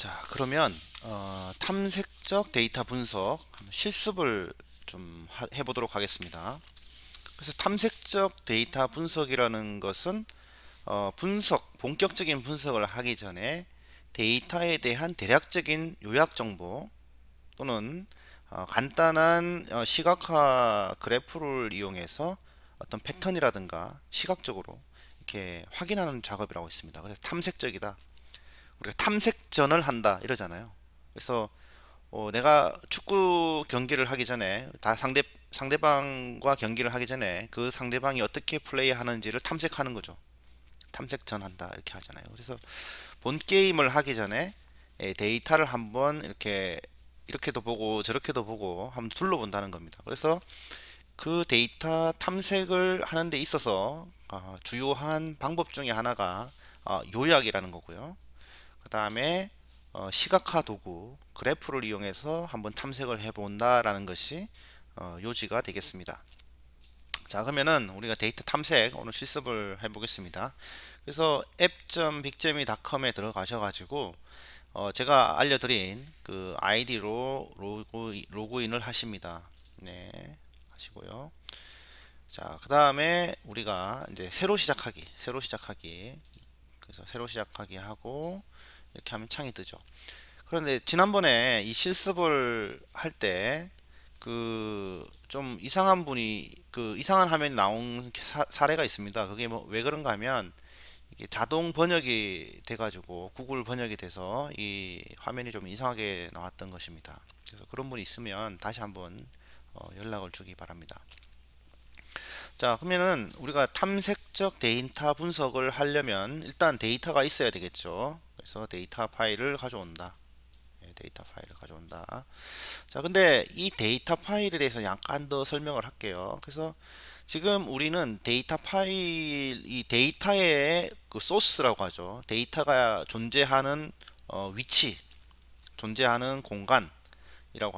자 그러면 어, 탐색적 데이터 분석 실습을 좀 하, 해보도록 하겠습니다 그래서 탐색적 데이터 분석이라는 것은 어, 분석 본격적인 분석을 하기 전에 데이터에 대한 대략적인 요약 정보 또는 어, 간단한 어, 시각화 그래프를 이용해서 어떤 패턴이라든가 시각적으로 이렇게 확인하는 작업이라고 있습니다. 그래서 탐색적이다. 우리가 탐색전을 한다 이러잖아요. 그래서 어, 내가 축구 경기를 하기 전에 다 상대 상대방과 경기를 하기 전에 그 상대방이 어떻게 플레이하는지를 탐색하는 거죠. 탐색전 한다 이렇게 하잖아요. 그래서 본 게임을 하기 전에 예, 데이터를 한번 이렇게 이렇게도 보고 저렇게도 보고 한번 둘러본다는 겁니다. 그래서 그 데이터 탐색을 하는 데 있어서 어, 주요한 방법 중에 하나가 어, 요약이라는 거고요. 그 다음에 어, 시각화 도구 그래프를 이용해서 한번 탐색을 해본다라는 것이 어, 요지가 되겠습니다. 자 그러면은 우리가 데이터 탐색 오늘 실습을 해보겠습니다. 그래서 app.big점이.com에 들어가셔가지고 어, 제가 알려드린 그 아이디로 로그, 로그인을 하십니다. 네 하시고요. 자 그 다음에 우리가 이제 새로 시작하기 새로 시작하기 그래서 새로 시작하기 하고 이렇게 하면 창이 뜨죠 그런데 지난번에 이 실습을 할 때 그 좀 이상한 분이 그 이상한 화면이 나온 사, 사례가 있습니다 그게 뭐 왜 그런가 하면 이게 자동 번역이 돼 가지고 구글 번역이 돼서 이 화면이 좀 이상하게 나왔던 것입니다 그래서 그런 분이 있으면 다시 한번 어, 연락을 주기 바랍니다 자 그러면은 우리가 탐색적 데이터 분석을 하려면 일단 데이터가 있어야 되겠죠 그래서 데이터 파일을 가져온다 예, 데이터 파일을 가져온다 자 근데 이 데이터 파일에 대해서 약간 더 설명을 할게요 그래서 지금 우리는 데이터 파일 이 데이터의 그 소스라고 하죠 데이터가 존재하는 어, 위치 존재하는 공간이라고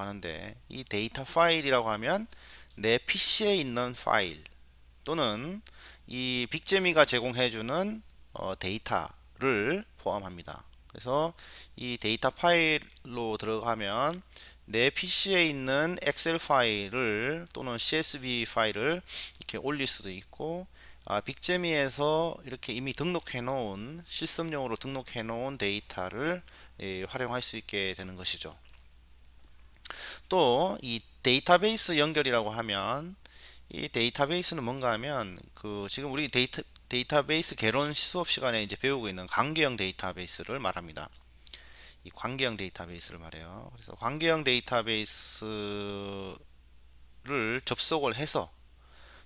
하는데 이 데이터 파일이라고 하면 내 PC에 있는 파일 또는 이 빅재미가 제공해주는 어, 데이터 를 포함합니다. 그래서 이 데이터 파일로 들어가면 내 PC에 있는 엑셀 파일을 또는 CSV 파일을 이렇게 올릴 수도 있고 아, 빅재미에서 이렇게 이미 등록해 놓은 실습용으로 등록해 놓은 데이터를 예, 활용할 수 있게 되는 것이죠. 또 이 데이터베이스 연결이라고 하면 이 데이터베이스는 뭔가 하면 그 지금 우리 데이터 데이터베이스 개론 수업 시간에 이제 배우고 있는 관계형 데이터베이스를 말합니다. 이 관계형 데이터베이스를 말해요. 그래서 관계형 데이터베이스를 접속을 해서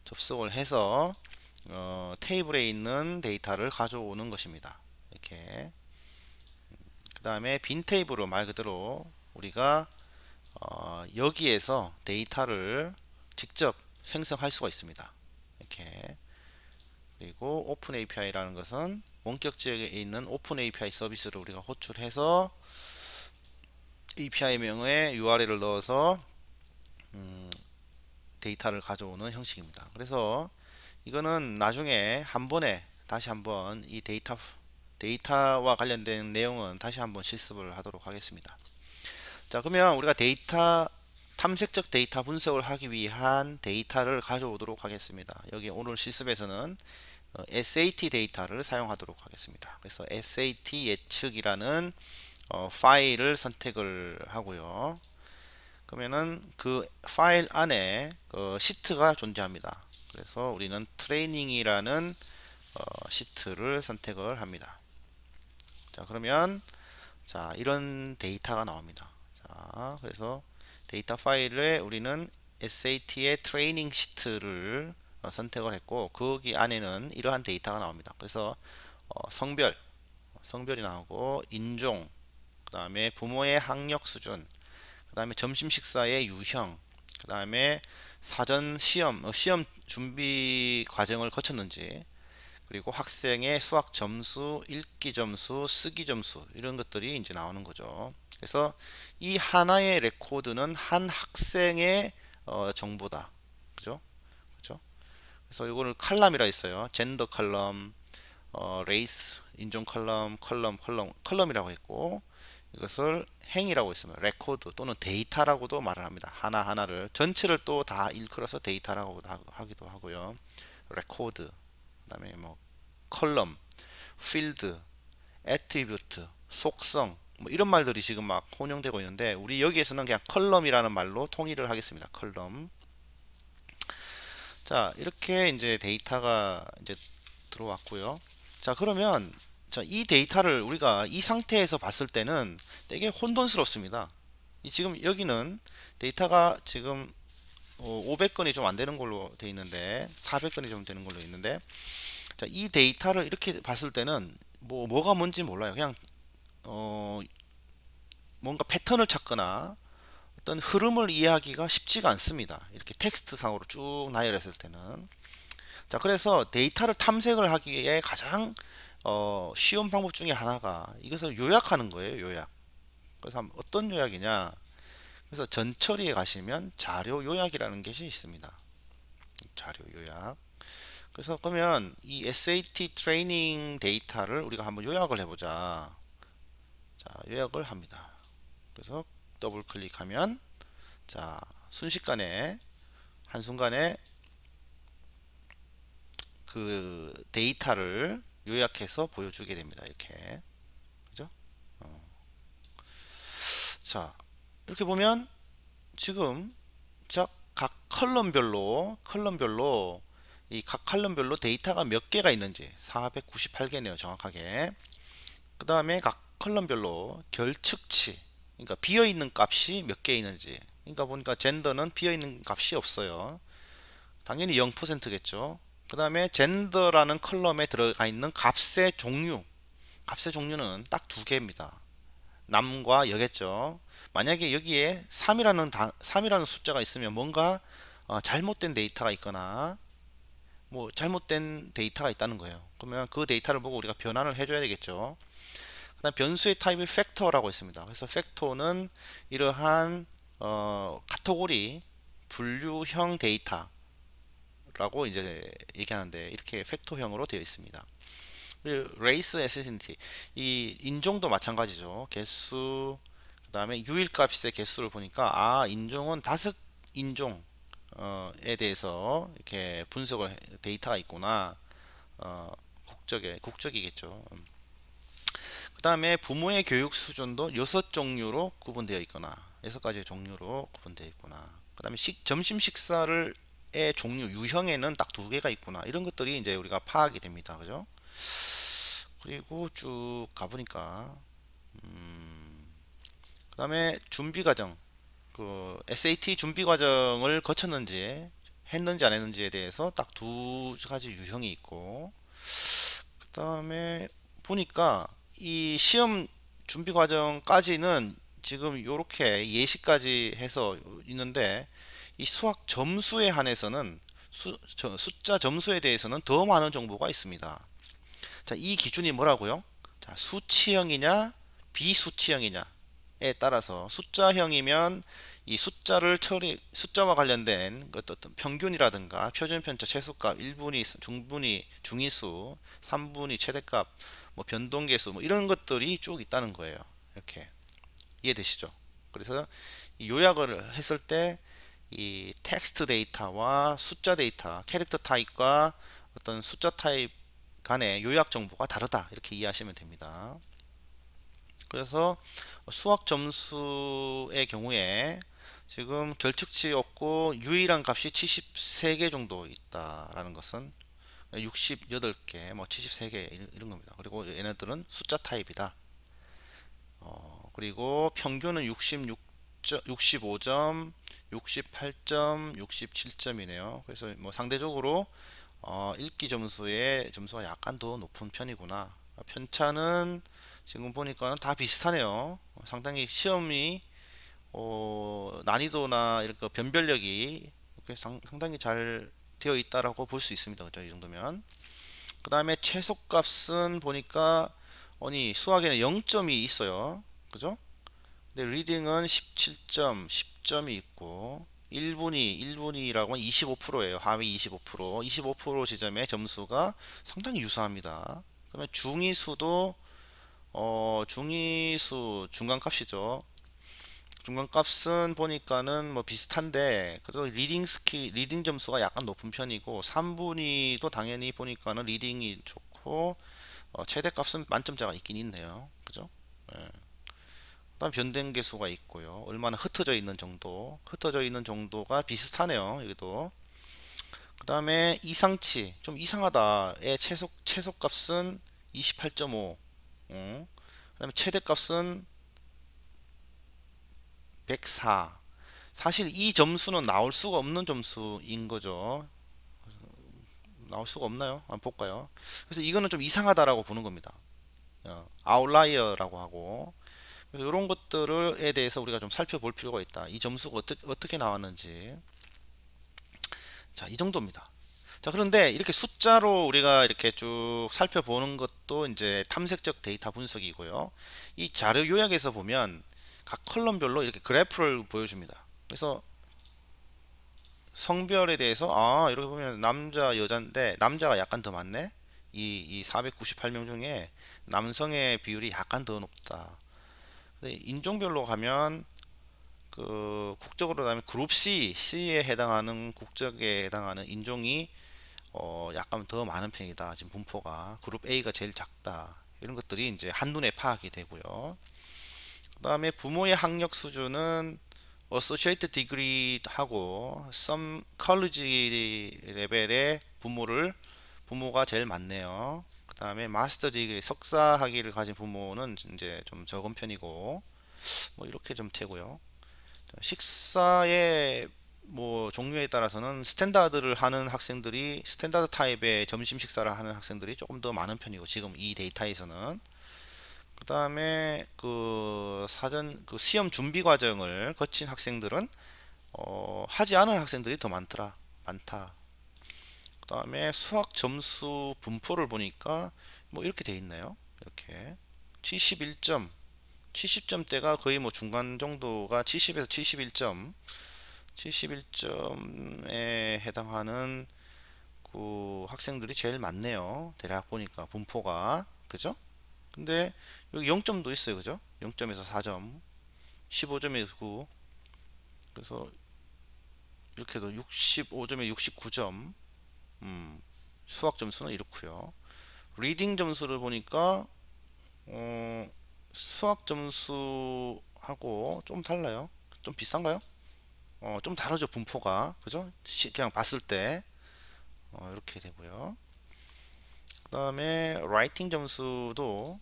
접속을 해서 어, 테이블에 있는 데이터를 가져오는 것입니다. 이렇게 그 다음에 빈 테이블로 말 그대로 우리가 어, 여기에서 데이터를 직접 생성할 수가 있습니다. 이렇게 그리고 오픈 API라는 것은 원격 지역에 있는 오픈 API 서비스를 우리가 호출해서 a p i 명의 URL을 넣어서 음, 데이터를 가져오는 형식입니다. 그래서 이거는 나중에 한 번에 다시 한번 이 데이터 데이터와 관련된 내용은 다시 한번 실습을 하도록 하겠습니다. 자 그러면 우리가 데이터 탐색적 데이터 분석을 하기 위한 데이터를 가져오도록 하겠습니다. 여기 오늘 실습에서는 SAT 데이터를 사용하도록 하겠습니다. 그래서 SAT 예측이라는 어, 파일을 선택을 하고요. 그러면은 그 파일 안에 그 시트가 존재합니다. 그래서 우리는 트레이닝이라는 어, 시트를 선택을 합니다. 자 그러면 자 이런 데이터가 나옵니다. 자 그래서 데이터 파일에 우리는 SAT의 트레이닝 시트를 어, 선택을 했고 거기 안에는 이러한 데이터가 나옵니다. 그래서 어, 성별, 성별이 나오고 인종, 그 다음에 부모의 학력 수준, 그 다음에 점심 식사의 유형, 그 다음에 사전 시험, 어, 시험 준비 과정을 거쳤는지 그리고 학생의 수학 점수, 읽기 점수, 쓰기 점수 이런 것들이 이제 나오는 거죠. 그래서 이 하나의 레코드는 한 학생의 어, 정보다. 그죠? 그래서 이거를 칼럼이라 했어요. 젠더 칼럼, 어, 레이스, 인종 칼럼, 칼럼칼럼칼럼이라고 했고 이것을 행이라고 했으면 레코드 또는 데이터라고도 말을 합니다. 하나하나를 전체를 또 다 일컬어서 데이터라고 하기도 하고요. 레코드, 그 다음에 뭐 컬럼, 필드, 애트리뷰트, 속성 뭐 이런 말들이 지금 막 혼용되고 있는데 우리 여기에서는 그냥 컬럼이라는 말로 통일을 하겠습니다. 컬럼 자 이렇게 이제 데이터가 이제 들어왔고요 자 그러면 자, 이 데이터를 우리가 이 상태에서 봤을 때는 되게 혼돈스럽습니다 지금 여기는 데이터가 지금 500건이 어, 좀 안되는 걸로 돼 있는데 400건이 좀 되는 걸로 있는데 자, 이 데이터를 이렇게 봤을 때는 뭐 뭐가 뭔지 몰라요 그냥 어 뭔가 패턴을 찾거나 어떤 흐름을 이해하기가 쉽지가 않습니다. 이렇게 텍스트상으로 쭉 나열했을 때는 자 그래서 데이터를 탐색을 하기 위해 가장 어, 쉬운 방법 중에 하나가 이것을 요약하는 거예요. 요약. 그래서 어떤 요약이냐? 그래서 전처리에 가시면 자료 요약이라는 것이 있습니다. 자료 요약. 그래서 그러면 이 SAT 트레이닝 데이터를 우리가 한번 요약을 해보자. 자, 요약을 합니다. 그래서 더블 클릭하면 자 순식간에 한순간에 그 데이터를 요약해서 보여주게 됩니다 이렇게 그죠 어. 자 이렇게 보면 지금 자각 컬럼별로 컬럼별로 이 각 컬럼별로 데이터가 몇 개가 있는지 498개네요 정확하게 그 다음에 각 컬럼별로 결측치 그러니까 비어있는 값이 몇 개 있는지 그러니까 보니까 젠더는 비어있는 값이 없어요 당연히 0%겠죠 그 다음에 젠더라는 컬럼에 들어가 있는 값의 종류 값의 종류는 딱 두 개입니다 남과 여겠죠 만약에 여기에 3이라는 다, 3이라는 숫자가 있으면 뭔가 어, 잘못된 데이터가 있거나 뭐 잘못된 데이터가 있다는 거예요 그러면 그 데이터를 보고 우리가 변환을 해줘야 되겠죠 변수의 타입이 팩터라고 있습니다. 그래서 팩터는 이러한 어, 카테고리 분류형 데이터라고 이제 얘기하는데 이렇게 팩터형으로 되어 있습니다. 그 레이스 에센티 이 인종도 마찬가지죠. 개수 그 다음에 유일값의 개수를 보니까 아 인종은 다섯 인종 어, 에 대해서 이렇게 분석을 데이터가 있구나 어, 국적에 국적이겠죠. 음. 그 다음에 부모의 교육 수준도 여섯 종류로 구분되어 있거나 여섯 가지 종류로 구분되어 있구나 그 다음에 식 점심 식사를 의 종류 유형에는 딱 두 개가 있구나 이런 것들이 이제 우리가 파악이 됩니다 그죠 그리고 쭉 가보니까 음, 그 다음에 준비 과정 그 SAT 준비 과정을 거쳤는지 했는지 안 했는지에 대해서 딱 두 가지 유형이 있고 그 다음에 보니까 이 시험 준비 과정까지는 지금 이렇게 예시까지 해서 있는데 이 수학 점수에 한해서는 수, 저, 숫자 점수에 대해서는 더 많은 정보가 있습니다. 자, 이 기준이 뭐라고요? 자, 수치형이냐 비수치형이냐에 따라서 숫자형이면 이 숫자를 처리 숫자와 관련된 어떤 평균이라든가 표준편차 최소값 1분위 중분위 중위수 3분위 최대값 뭐 변동계수 뭐 이런 것들이 쭉 있다는 거예요. 이렇게 이해되시죠? 그래서 요약을 했을 때 이 텍스트 데이터와 숫자 데이터, 캐릭터 타입과 어떤 숫자 타입 간의 요약 정보가 다르다 이렇게 이해하시면 됩니다. 그래서 수학 점수의 경우에 지금 결측치 없고 유일한 값이 73개 정도 있다라는 것은 68개, 뭐 73개 이런 겁니다. 그리고 얘네들은 숫자 타입이다. 어, 그리고 평균은 66 65점, 68점, 67점이네요. 그래서 뭐 상대적으로 어, 읽기 점수의 점수가 약간 더 높은 편이구나. 편차는 지금 보니까 다 비슷하네요. 상당히 시험이 어, 난이도나 이렇게 변별력이 상당히 잘 되어 있다라고 볼 수 있습니다. 그죠? 이 정도면. 그 다음에 최소값은 보니까 아니 수학에는 0점이 있어요. 그죠? 근데 리딩은 17점, 10점이 있고 1분위, 1분위라고 하면 25%예요. 하위 25%, 25% 지점의 점수가 상당히 유사합니다. 그러면 중위수도 어, 중위수 중간값이죠. 중간 값은 보니까는 뭐 비슷한데 그래도 리딩 스키 리딩 점수가 약간 높은 편이고 3분위도 당연히 보니까는 리딩이 좋고 어, 최대 값은 만점자가 있긴 있네요. 그죠? 예. 그다음 변된 개수가 있고요. 얼마나 흩어져 있는 정도, 흩어져 있는 정도가 비슷하네요. 여기도. 그다음에 이상치 좀 이상하다의 최소 최소 값은 28.5. 음. 그다음에 최대 값은 104 사실 이 점수는 나올 수가 없는 점수인 거죠 나올 수가 없나요? 한번 볼까요? 그래서 이거는 좀 이상하다라고 보는 겁니다 어, 아웃라이어라고 하고 그래서 이런 것들에 대해서 우리가 좀 살펴볼 필요가 있다 이 점수가 어떻게, 어떻게 나왔는지 자 이 정도입니다 자 그런데 이렇게 숫자로 우리가 이렇게 쭉 살펴보는 것도 이제 탐색적 데이터 분석이고요 이 자료 요약에서 보면 각 컬럼별로 이렇게 그래프를 보여줍니다. 그래서 성별에 대해서 아 이렇게 보면 남자 여잔데 남자가 약간 더 많네 이, 이 498명 중에 남성의 비율이 약간 더 높다 근데 인종별로 가면 그 국적으로 가면 그룹 C, C에 해당하는 국적에 해당하는 인종이 어 약간 더 많은 편이다 지금 분포가 그룹 A가 제일 작다 이런 것들이 이제 한눈에 파악이 되고요 그 다음에 부모의 학력 수준은 associate degree 하고 some college 레벨의 부모를 부모가 제일 많네요. 그 다음에 마스터 디그리 석사 학위를 가진 부모는 이제 좀 적은 편이고 뭐 이렇게 좀 되고요. 식사의 뭐 종류에 따라서는 스탠다드를 하는 학생들이 스탠다드 타입의 점심 식사를 하는 학생들이 조금 더 많은 편이고 지금 이 데이터에서는 그 다음에 그 사전 그 시험 준비 과정을 거친 학생들은 어, 하지 않은 학생들이 더 많더라 많다 그 다음에 수학 점수 분포를 보니까 뭐 이렇게 돼 있네요 이렇게 71점 70점대가 거의 뭐 중간 정도가 70에서 71점 71점에 해당하는 그 학생들이 제일 많네요 대략 보니까 분포가 그죠 근데 여기 0점도 있어요 그죠 0점에서 4점 15점에 9 그래서 이렇게 해도 65점에 69점 음, 수학 점수는 이렇고요 리딩 점수를 보니까 어, 수학 점수하고 좀 달라요 좀 비싼가요? 어, 좀 다르죠 분포가 그죠? 그냥 봤을 때 어, 이렇게 되고요 그 다음에 라이팅 점수도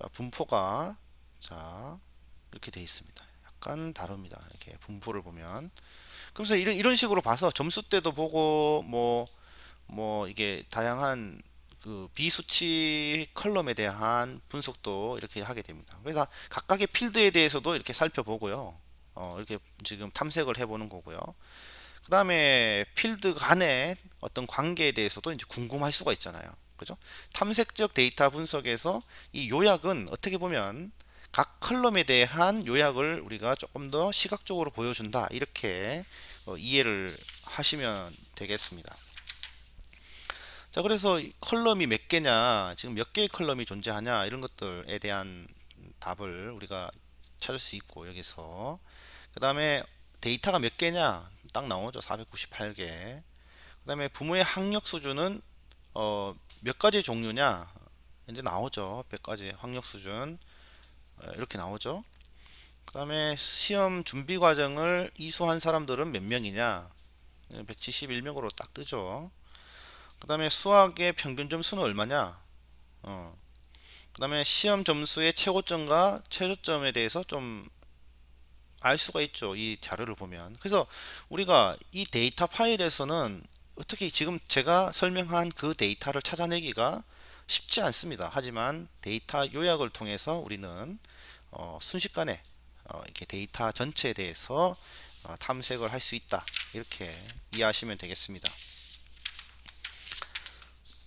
자 분포가 자 이렇게 돼 있습니다. 약간 다릅니다. 이렇게 분포를 보면 그래서 이런 이런 식으로 봐서 점수 때도 보고 뭐뭐 뭐 이게 다양한 그 비수치 컬럼에 대한 분석도 이렇게 하게 됩니다. 그래서 각각의 필드에 대해서도 이렇게 살펴보고요. 어, 이렇게 지금 탐색을 해보는 거고요. 그 다음에 필드 간의 어떤 관계에 대해서도 이제 궁금할 수가 있잖아요. 그죠? 탐색적 데이터 분석에서 이 요약은 어떻게 보면 각 컬럼에 대한 요약을 우리가 조금 더 시각적으로 보여준다 이렇게 어, 이해를 하시면 되겠습니다. 자 그래서 컬럼이 몇 개냐 지금 몇 개의 컬럼이 존재하냐 이런 것들에 대한 답을 우리가 찾을 수 있고 여기서 그 다음에 데이터가 몇 개냐 딱 나오죠 498개 그 다음에 부모의 학력 수준은 어, 몇 가지 종류냐 이제 나오죠 몇 가지 학력 수준 예, 이렇게 나오죠 그 다음에 시험 준비 과정을 이수한 사람들은 몇 명이냐 171명으로 예, 딱 뜨죠 그 다음에 수학의 평균 점수는 얼마냐 어. 그 다음에 시험 점수의 최고점과 최저점에 대해서 좀 알 수가 있죠 이 자료를 보면 그래서 우리가 이 데이터 파일에서는 어떻게 지금 제가 설명한 그 데이터를 찾아내기가 쉽지 않습니다. 하지만 데이터 요약을 통해서 우리는 어, 순식간에 어, 이렇게 데이터 전체에 대해서 어, 탐색을 할 수 있다. 이렇게 이해하시면 되겠습니다.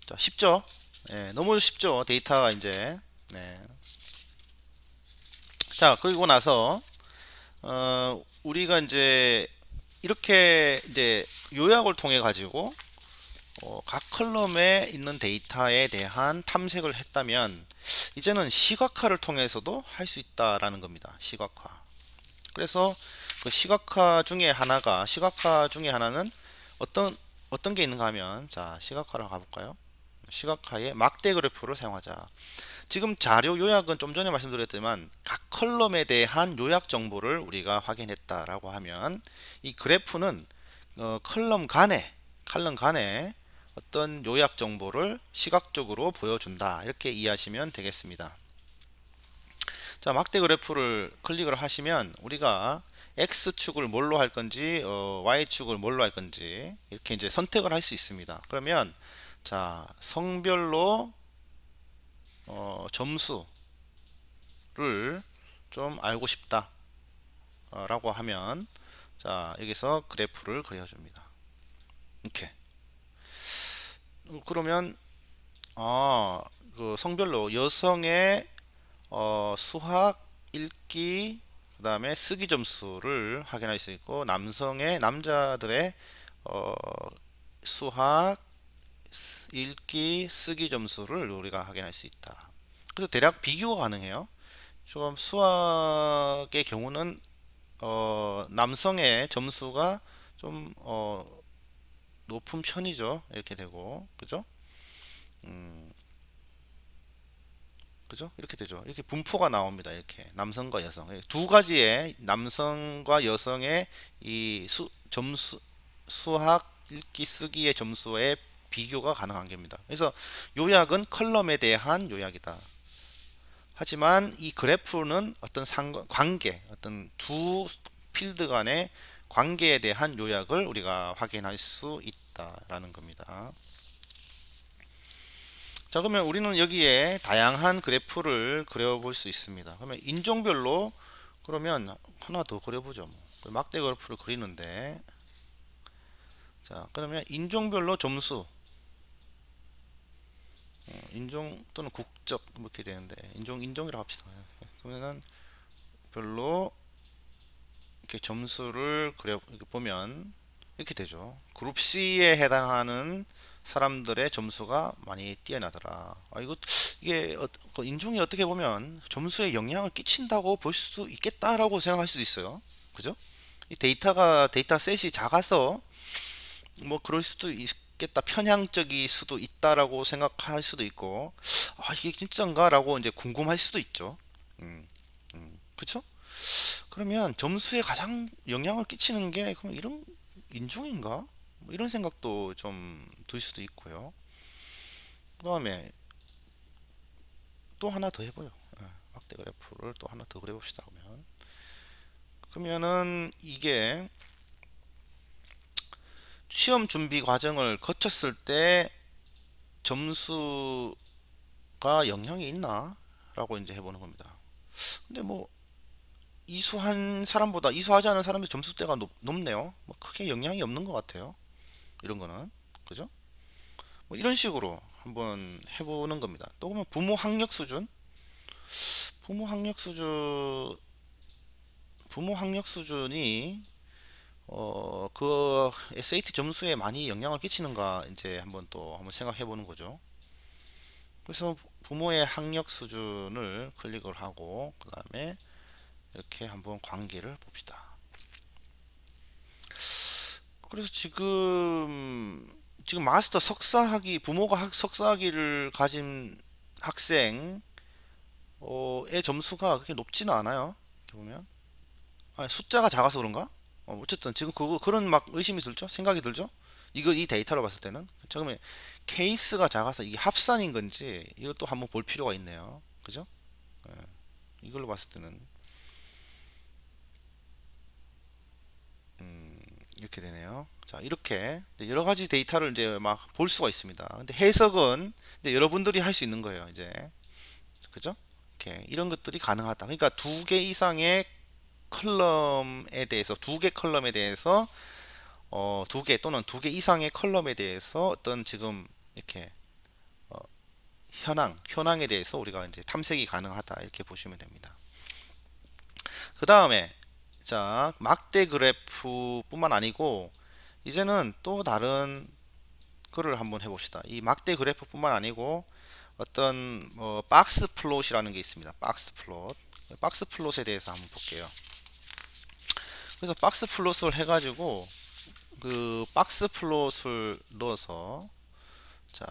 자, 쉽죠? 네, 너무 쉽죠? 데이터가 이제 네. 자 그리고 나서 어, 우리가 이제 이렇게 이제 요약을 통해 가지고 어, 각 컬럼에 있는 데이터에 대한 탐색을 했다면 이제는 시각화를 통해서도 할 수 있다라는 겁니다. 시각화. 그래서 그 시각화 중에 하나가 시각화 중에 하나는 어떤 어떤 게 있는가 하면 자 시각화로 가볼까요? 시각화의 막대 그래프를 사용하자. 지금 자료 요약은 좀 전에 말씀드렸지만 각 컬럼에 대한 요약 정보를 우리가 확인했다라고 하면 이 그래프는 어, 컬럼 간에 칼럼 간에 어떤 요약 정보를 시각적으로 보여준다 이렇게 이해하시면 되겠습니다 자 막대 그래프를 클릭을 하시면 우리가 x축을 뭘로 할 건지 어, y축을 뭘로 할 건지 이렇게 이제 선택을 할 수 있습니다 그러면 자 성별로 어, 점수를 좀 알고 싶다 어, 라고 하면 자 여기서 그래프를 그려줍니다 이렇게 그러면 아, 그 성별로 여성의 어, 수학 읽기 그 다음에 쓰기 점수를 확인할 수 있고 남성의 남자들의 어, 수학 읽기 쓰기 점수를 우리가 확인할 수 있다 그래서 대략 비교 가능해요 조금 수학의 경우는 어, 남성의 점수가 좀 어, 높은 편이죠. 이렇게 되고 그죠? 음, 그죠? 이렇게 되죠. 이렇게 분포가 나옵니다. 이렇게 남성과 여성 예, 두 가지의 남성과 여성의 이 수, 점수 수학 읽기 쓰기의 점수의 비교가 가능한 겁니다. 그래서 요약은 컬럼에 대한 요약이다. 하지만 이 그래프는 어떤 상관, 관계, 어떤 두 필드 간의 관계에 대한 요약을 우리가 확인할 수 있다라는 겁니다. 자 그러면 우리는 여기에 다양한 그래프를 그려볼 수 있습니다. 그러면 인종별로 그러면 하나 더 그려보죠. 뭐. 막대 그래프를 그리는데 자 그러면 인종별로 점수 어, 인종 또는 국적 뭐 이렇게 되는데 인종 인종이라고 합시다. 예. 그러면 별로 이렇게 점수를 그려 이렇게 보면 이렇게 되죠. 그룹 C에 해당하는 사람들의 점수가 많이 뛰어나더라. 아, 이거 이게 어, 그 인종이 어떻게 보면 점수에 영향을 끼친다고 볼 수 있겠다라고 생각할 수도 있어요. 그죠? 이 데이터가 데이터 셋이 작아서 뭐 그럴 수도 있, 있겠다 편향적일 수도 있다라고 생각할 수도 있고 아 이게 진짜인가라고 이제 궁금할 수도 있죠 음, 음, 그쵸 그러면 점수에 가장 영향을 끼치는 게 그럼 이런 인종인가 뭐 이런 생각도 좀 들 수도 있고요 그 다음에 또 하나 더 해보요 예, 막대 그래프를 또 하나 더 그려봅시다 그러면 그러면은 이게 시험 준비 과정을 거쳤을 때 점수가 영향이 있나? 라고 이제 해보는 겁니다. 근데 뭐 이수한 사람보다 이수하지 않은 사람의 점수대가 높, 네요 뭐 크게 영향이 없는 것 같아요. 이런 거는 그죠? 뭐 이런 식으로 한번 해보는 겁니다. 또 보면 부모 학력 수준, 부모 학력 수준, 부모 학력 수준이 어, 그 SAT 점수에 많이 영향을 끼치는가 이제 한번 또 한번 생각해 보는 거죠. 그래서 부모의 학력 수준을 클릭을 하고 그 다음에 이렇게 한번 관계를 봅시다. 그래서 지금 지금 마스터 석사학위 부모가 학, 석사학위를 가진 학생의 어, 점수가 그렇게 높지는 않아요. 이렇게 보면 아니, 숫자가 작아서 그런가? 어, 쨌든 지금 그 그런 막 의심이 들죠? 생각이 들죠? 이거 이 데이터로 봤을 때는 처음에 그렇죠? 케이스가 작아서 이게 합산인 건지 이것도 한번 볼 필요가 있네요. 그죠? 예. 이걸로 봤을 때는 음, 이렇게 되네요. 자 이렇게 여러 가지 데이터를 이제 막 볼 수가 있습니다. 근데 해석은 이제 여러분들이 할 수 있는 거예요. 이제 그죠? 이렇게 이런 것들이 가능하다. 그러니까 두 개 이상의 컬럼에 대해서 두 개 컬럼에 대해서 어, 두 개 또는 두 개 이상의 컬럼에 대해서 어떤 지금 이렇게 어, 현황, 현황에 대해서 우리가 이제 탐색이 가능하다 이렇게 보시면 됩니다. 그 다음에 자 막대 그래프뿐만 아니고 이제는 또 다른 글을 한번 해봅시다. 이 막대 그래프뿐만 아니고 어떤 뭐 박스 플롯이라는 게 있습니다. 박스 플롯 박스 플롯에 대해서 한번 볼게요. 그래서 박스 플롯을 해가지고 그 박스 플롯을 넣어서 자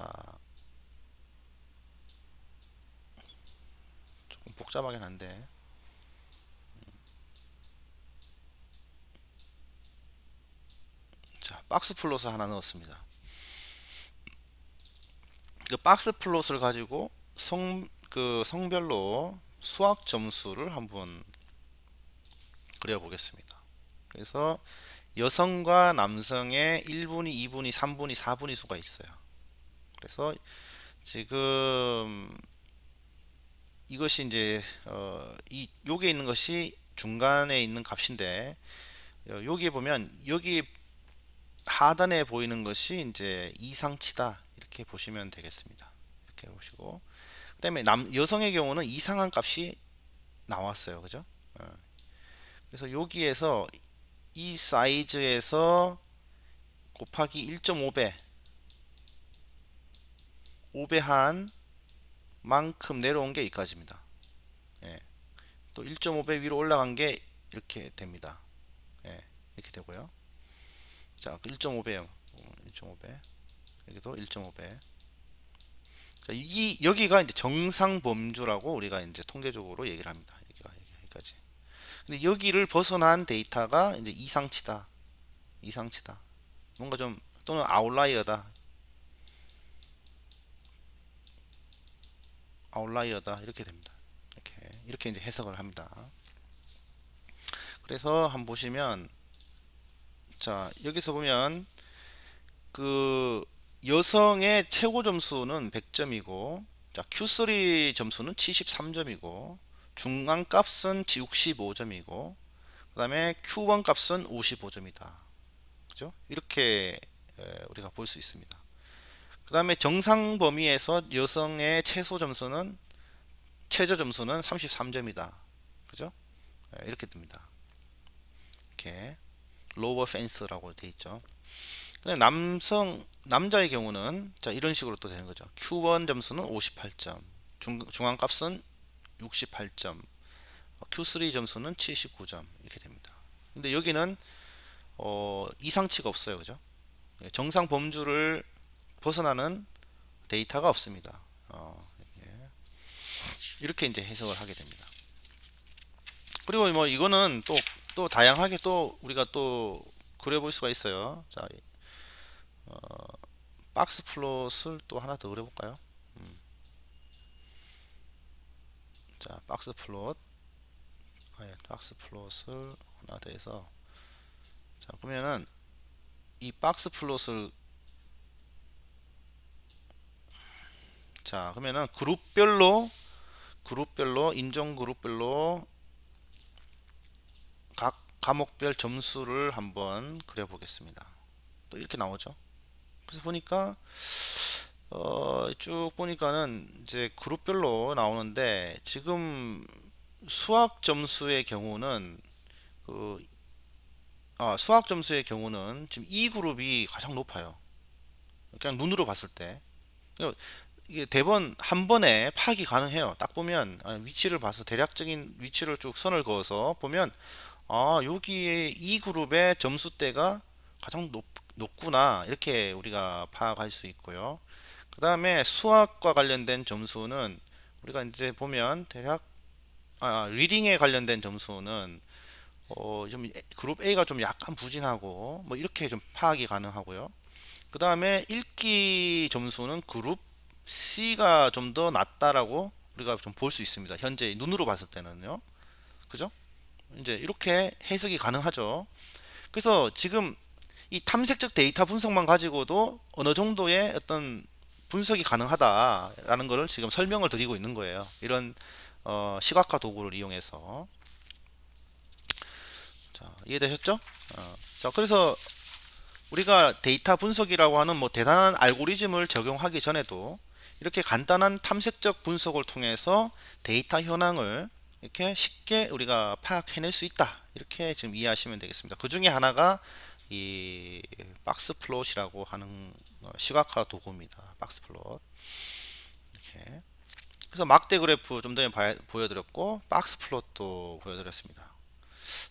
조금 복잡하긴 한데 자 박스 플롯을 하나 넣었습니다. 그 박스 플롯을 가지고 성 그 성별로 수학 점수를 한번 그려보겠습니다. 그래서 여성과 남성의 1분위, 2분위, 3분위, 4분위 수가 있어요. 그래서 지금 이것이 이제 어, 이 여기에 있는 것이 중간에 있는 값인데 여기에 어, 보면 여기 하단에 보이는 것이 이제 이상치다 이렇게 보시면 되겠습니다. 이렇게 보시고 그다음에 남 여성의 경우는 이상한 값이 나왔어요. 그죠? 어. 그래서 여기에서 이 사이즈에서 곱하기 1.5배 5배 한 만큼 내려온 게여까지입니다 예. 또 1.5배 위로 올라간 게 이렇게 됩니다. 예. 이렇게 되고요. 자, 1.5배요. 그 1.5배. 어, 여기도 1.5배. 자, 이 여기가 이제 정상 범주라고 우리가 이제 통계적으로 얘기를 합니다. 여기가 여기까지. 근데 여기를 벗어난 데이터가 이제 이상치다. 이상치다. 뭔가 좀 또는 아웃라이어다. 아웃라이어다 이렇게 됩니다. 이렇게 이렇게 이제 해석을 합니다. 그래서 한번 보시면 자 여기서 보면 그 여성의 최고 점수는 100점이고 자, Q3 점수는 73점이고 중간값은 65점이고 그 다음에 Q1 값은 55점이다. 그죠? 이렇게 우리가 볼 수 있습니다. 그 다음에 정상 범위에서 여성의 최소 점수는 최저 점수는 33점이다. 그죠? 이렇게 뜹니다. 이렇게 로버 펜스라고 돼 있죠. 근데 남성 남자의 경우는 자 이런 식으로 또 되는 거죠. Q1 점수는 58점, 중, 중앙값은 68점, 어, Q3 점수는 79점 이렇게 됩니다. 근데 여기는 어, 이상치가 없어요. 그죠? 예, 정상 범주를 벗어나는 데이터가 없습니다. 어, 예. 이렇게 이제 해석을 하게 됩니다. 그리고 뭐 이거는 또, 또 다양하게 또 우리가 또 그려볼 수가 있어요. 자, 어, 박스 플롯을 또 하나 더 그려볼까요? 음. 자, 박스 플롯. 아예 박스 플롯을 하나 더 해서 자, 보면은 이 박스 플롯을 자, 그러면은 그룹별로 그룹별로 인종 그룹별로 각 과목별 점수를 한번 그려보겠습니다. 또 이렇게 나오죠. 그래서 보니까 어, 쭉 보니까는 이제 그룹별로 나오는데 지금 수학 점수의 경우는 그 아, 수학 점수의 경우는 지금 이 그룹이 가장 높아요. 그냥 눈으로 봤을 때 그러니까 이게 대번 한 번에 파악이 가능해요. 딱 보면 아, 위치를 봐서 대략적인 위치를 쭉 선을 그어서 보면 아 여기에 이 그룹의 점수대가 가장 높 높구나 이렇게 우리가 파악할 수 있고요 그 다음에 수학과 관련된 점수는 우리가 이제 보면 대략 아, 아 리딩에 관련된 점수는 어, 좀 그룹 A가 좀 약간 부진하고 뭐 이렇게 좀 파악이 가능하고요 그 다음에 읽기 점수는 그룹 C가 좀 더 낮다라고 우리가 좀 볼 수 있습니다 현재 눈으로 봤을 때는요 그죠 이제 이렇게 해석이 가능하죠 그래서 지금 이 탐색적 데이터 분석만 가지고도 어느 정도의 어떤 분석이 가능하다라는 것을 지금 설명을 드리고 있는 거예요. 이런 어, 시각화 도구를 이용해서 자, 이해되셨죠? 어, 자 그래서 우리가 데이터 분석이라고 하는 뭐 대단한 알고리즘을 적용하기 전에도 이렇게 간단한 탐색적 분석을 통해서 데이터 현황을 이렇게 쉽게 우리가 파악해낼 수 있다 이렇게 지금 이해하시면 되겠습니다. 그 중에 하나가 이 박스 플롯이라고 하는 어, 시각화 도구입니다. 박스 플롯. 이렇게. 그래서 막대 그래프 좀 전에 바, 보여드렸고 박스 플롯도 보여드렸습니다.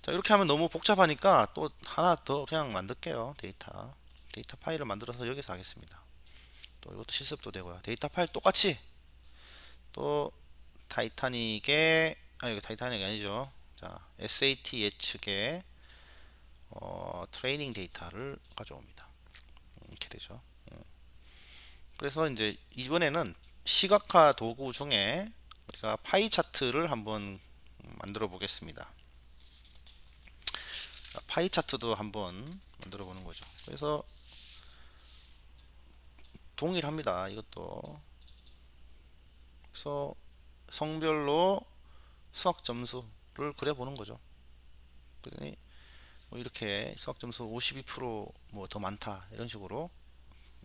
자 이렇게 하면 너무 복잡하니까 또 하나 더 그냥 만들게요 데이터 데이터 파일을 만들어서 여기서 하겠습니다 또 이것도 실습도 되고요 데이터 파일 똑같이 또 타이타닉의 아 여기 타이타닉이 아니죠 자 SAT 예측의 트레이닝 데이터를 가져옵니다. 이렇게 되죠. 예. 그래서 이제 이번에는 시각화 도구 중에 우리가 파이 차트를 한번 만들어 보겠습니다. 파이 차트도 한번 만들어 보는 거죠. 그래서 동일합니다. 이것도 그래서 성별로 수학 점수를 그려보는 거죠. 그러니 뭐 이렇게 수학 점수 52%뭐 더 많다 이런 식으로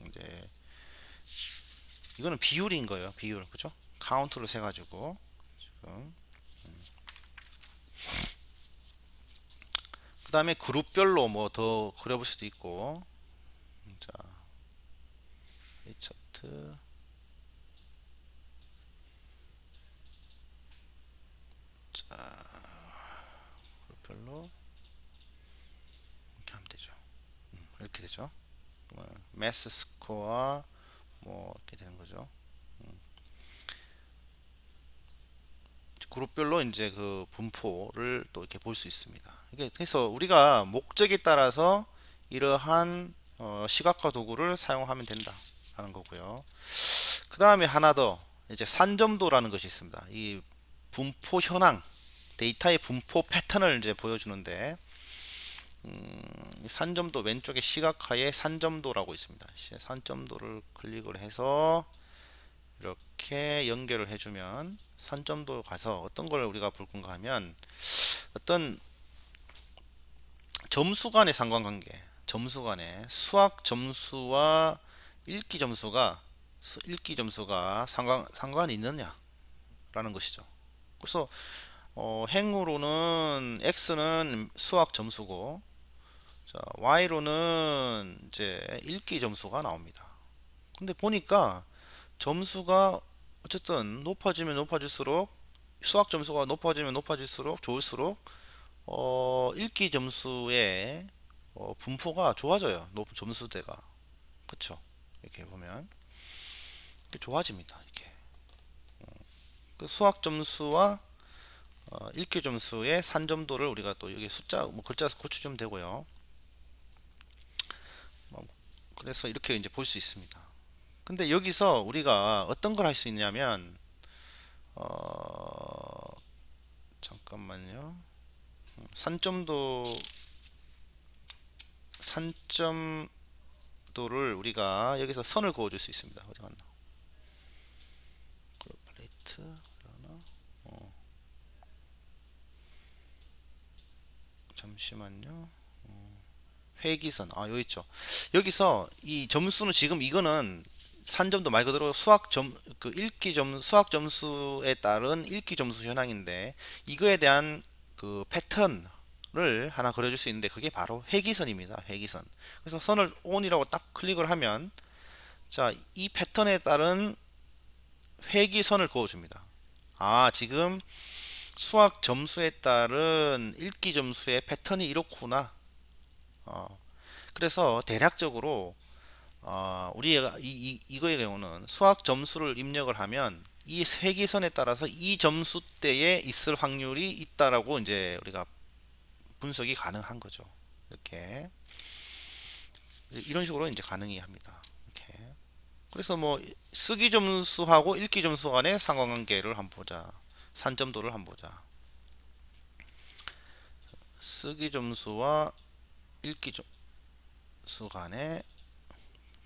이제 이거는 비율인 거예요 비율 그죠 카운트를세 가지고 지금 음. 그 다음에 그룹별로 뭐 더 그려볼 수도 있고 자이 차트 자 그룹별로 매스 스코어 뭐 이렇게 되는 거죠. 음. 그룹별로 이제 그 분포를 또 이렇게 볼 수 있습니다. 이게 그래서 우리가 목적에 따라서 이러한 어 시각화 도구를 사용하면 된다라는 거고요. 그 다음에 하나 더 이제 산점도라는 것이 있습니다. 이 분포 현황 데이터의 분포 패턴을 이제 보여주는데 음, 산점도 왼쪽에 시각화에 산점도라고 있습니다. 산점도를 클릭을 해서 이렇게 연결을 해주면 산점도 가서 어떤 걸 우리가 볼 건가 하면 어떤 점수 간의 상관관계 점수 간의 수학 점수와 읽기 점수가 읽기 점수가 상관, 상관이 있느냐 라는 것이죠 그래서 어, 행으로는 x는 수학 점수고 자, y로는 이제 읽기 점수가 나옵니다. 근데 보니까 점수가 어쨌든 높아지면 높아질수록 수학 점수가 높아지면 높아질수록 좋을수록 어, 읽기 점수의 어, 분포가 좋아져요. 높 점수대가. 그쵸? 이렇게 보면. 이렇게 좋아집니다. 이렇게. 음. 그 수학 점수와 어, 읽기 점수의 산점도를 우리가 또 여기 숫자, 뭐 글자에서 고추 좀 되고요. 그래서 이렇게 이제 볼 수 있습니다. 근데 여기서 우리가 어떤 걸 할 수 있냐면 어 잠깐만요. 산점도 산점도를 우리가 여기서 선을 그어 줄 수 있습니다. 어디 갔나? 그룹 플레이트 어. 잠시만요. 회기선 아 여기 있죠 여기서 이 점수는 지금 이거는 산점도 말 그대로 수학 점, 그 읽기 점, 수학 점수에 따른 읽기 점수 현황인데 이거에 대한 그 패턴을 하나 그려줄 수 있는데 그게 바로 회기선입니다. 회기선. 그래서 선을 on이라고 딱 클릭을 하면 자, 이 패턴에 따른 회기선을 그어줍니다. 아, 지금 수학 점수에 따른 읽기 점수의 패턴이 이렇구나. 어, 그래서 대략적으로 어, 우리 애가 이, 이, 거의 경우는 수학 점수를 입력을 하면 이 세기선에 따라서 이 점수대에 있을 확률이 있다라고 이제 우리가 분석이 가능한 거죠. 이렇게 이런 식으로 이제 가능이 합니다. 이렇게 그래서 뭐 쓰기 점수하고 읽기 점수 간의 상관관계를 한번 보자. 산점도를 한번 보자. 쓰기 점수와 읽기 점수 간에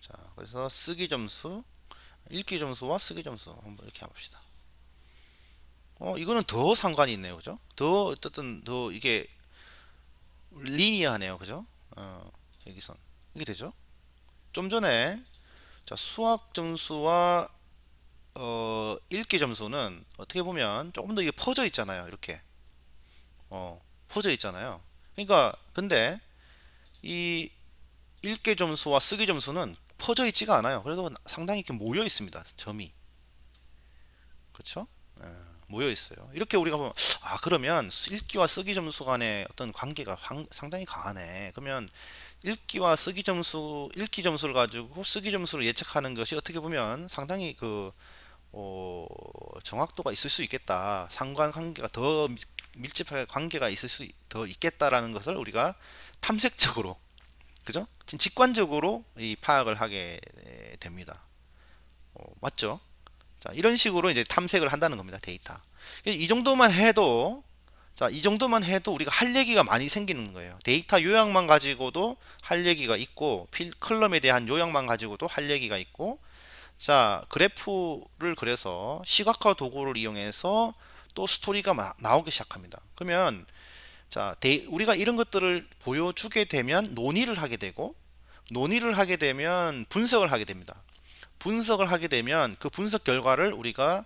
자 그래서 쓰기 점수 읽기 점수와 쓰기 점수 한번 이렇게 해봅시다 어 이거는 더 상관이 있네요 그죠 더 어쨌든 더 이게 리니어하네요 그죠 어 여기선 이게 되죠 좀 전에 자 수학 점수와 어 읽기 점수는 어떻게 보면 조금 더 이게 퍼져 있잖아요 이렇게 어 퍼져 있잖아요 그러니까 근데 이 읽기 점수와 쓰기 점수는 퍼져 있지가 않아요. 그래도 상당히 이렇게 모여 있습니다. 점이. 그렇죠? 예, 모여 있어요. 이렇게 우리가 보면 아 그러면 읽기와 쓰기 점수 간의 어떤 관계가 상당히 강하네. 그러면 읽기와 쓰기 점수, 읽기 점수를 가지고 쓰기 점수를 예측하는 것이 어떻게 보면 상당히 그 어, 정확도가 있을 수 있겠다. 상관관계가 더 밀집할 관계가 있을 수 더 있겠다라는 것을 우리가 탐색적으로 그죠? 직관적으로 이 파악을 하게 됩니다. 어, 맞죠? 자, 이런 식으로 이제 탐색을 한다는 겁니다. 데이터. 이 정도만 해도 자, 이 정도만 해도 우리가 할 얘기가 많이 생기는 거예요. 데이터 요약만 가지고도 할 얘기가 있고 필 클럼에 대한 요약만 가지고도 할 얘기가 있고 자, 그래프를 그래서 시각화 도구를 이용해서 또 스토리가 나오기 시작합니다. 그러면 자, 데, 우리가 이런 것들을 보여주게 되면 논의를 하게 되고 논의를 하게 되면 분석을 하게 됩니다. 분석을 하게 되면 그 분석 결과를 우리가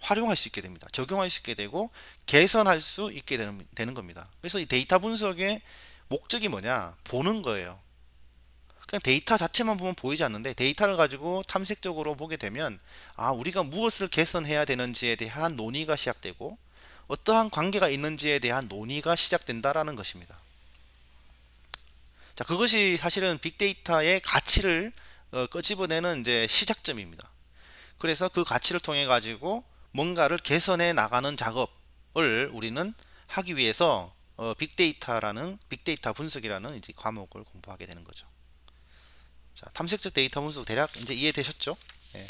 활용할 수 있게 됩니다. 적용할 수 있게 되고 개선할 수 있게 되는, 되는 겁니다. 그래서 이 데이터 분석의 목적이 뭐냐? 보는 거예요. 그냥 데이터 자체만 보면 보이지 않는데 데이터를 가지고 탐색적으로 보게 되면 아 우리가 무엇을 개선해야 되는지에 대한 논의가 시작되고 어떠한 관계가 있는지에 대한 논의가 시작된다라는 것입니다. 자, 그것이 사실은 빅데이터의 가치를 어, 끄집어내는 이제 시작점입니다. 그래서 그 가치를 통해 가지고 뭔가를 개선해 나가는 작업을 우리는 하기 위해서 어, 빅데이터라는 빅데이터 분석이라는 이제 과목을 공부하게 되는 거죠. 자, 탐색적 데이터 분석 대략 이제 이해되셨죠? 예.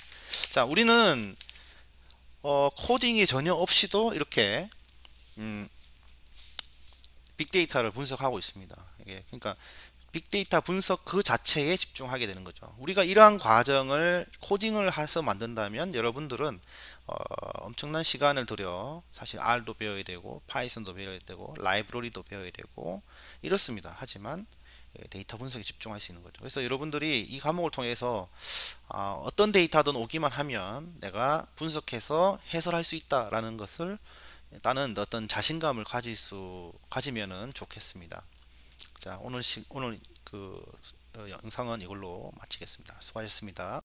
자, 우리는 어, 코딩이 전혀 없이도 이렇게 음, 빅데이터를 분석하고 있습니다. 이게 그러니까 빅데이터 분석 그 자체에 집중하게 되는 거죠. 우리가 이러한 과정을 코딩을 해서 만든다면 여러분들은 어, 엄청난 시간을 들여 사실 R도 배워야 되고 파이썬도 배워야 되고 라이브러리도 배워야 되고 이렇습니다. 하지만 예, 데이터 분석에 집중할 수 있는 거죠. 그래서 여러분들이 이 과목을 통해서 아, 어떤 데이터든 오기만 하면 내가 분석해서 해설할 수 있다라는 것을 나는 어떤 자신감을 가질 수 가지면은 좋겠습니다. 자 오늘 시, 오늘 그 영상은 이걸로 마치겠습니다. 수고하셨습니다.